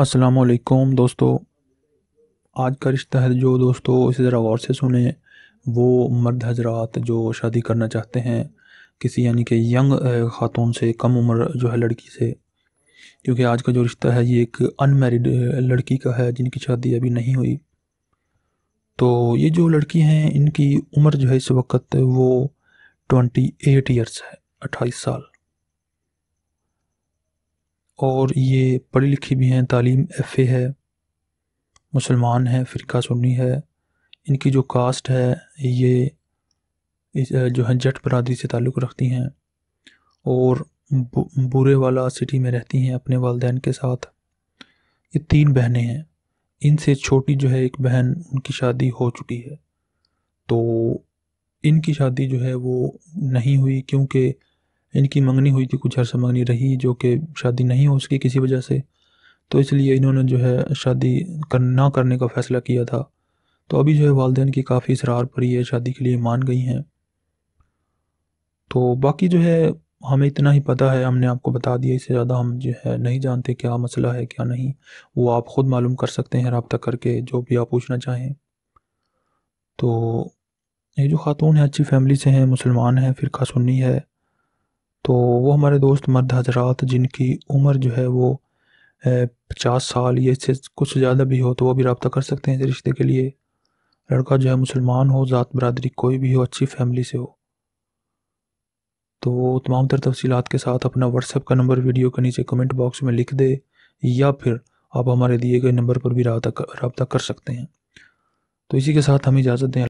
अस्सलाम वालेकुम दोस्तों आज का रिश्ता है जो दोस्तों इसी ज़रा गौर से सुने वो मर्द हजरात जो शादी करना चाहते हैं किसी यानी कि यंग ख़ातून से कम उम्र जो है लड़की से क्योंकि आज का जो रिश्ता है ये एक अनमेरिड लड़की का है जिनकी शादी अभी नहीं हुई तो ये जो लड़की हैं इनकी उम्र जो है इस वक्त वो ट्वेंटी एट ईयर्स है अट्ठाईस साल और ये पढ़ी लिखी भी हैं तालीम एफ़ ए है मुसलमान है फ़िरका सुन्नी है इनकी जो कास्ट है ये जो है जट बरदरी से ताल्लुक़ रखती हैं और बुरे वाला सिटी में रहती हैं अपने वालदेन के साथ ये तीन बहनें हैं इनसे छोटी जो है एक बहन उनकी शादी हो चुकी है तो इनकी शादी जो है वो नहीं हुई क्योंकि इनकी मंगनी हुई थी कुछ अर्सा मंगनी रही जो कि शादी नहीं हो सकी किसी वजह से तो इसलिए इन्होंने जो है शादी कर ना करने का फ़ैसला किया था तो अभी जो है वालदे की काफ़ी इसरार पर ये शादी के लिए मान गई हैं तो बाकी जो है हमें इतना ही पता है हमने आपको बता दिया इससे ज़्यादा हम जो है नहीं जानते क्या मसला है क्या नहीं वो आप ख़ुद मालूम कर सकते हैं रबता करके जो भी आप पूछना चाहें तो ये जो ख़ातून है अच्छी फैमिली से हैं मुसलमान हैं फिर सुन्नी है तो वो हमारे दोस्त मर्द हजरात जिनकी उम्र जो है वो पचास साल या इससे कुछ ज़्यादा भी हो तो वो भी रबता कर सकते हैं रिश्ते के लिए लड़का जो है मुसलमान हो ज़ात बरदरी कोई भी हो अच्छी फैमिली से हो तो तमाम तर तफसीत के साथ अपना व्हाट्सएप का नंबर वीडियो के नीचे कमेंट बॉक्स में लिख दे या फिर आप हमारे दिए गए नंबर पर भी रबता कर सकते हैं तो इसी के साथ हम इजाज़त दें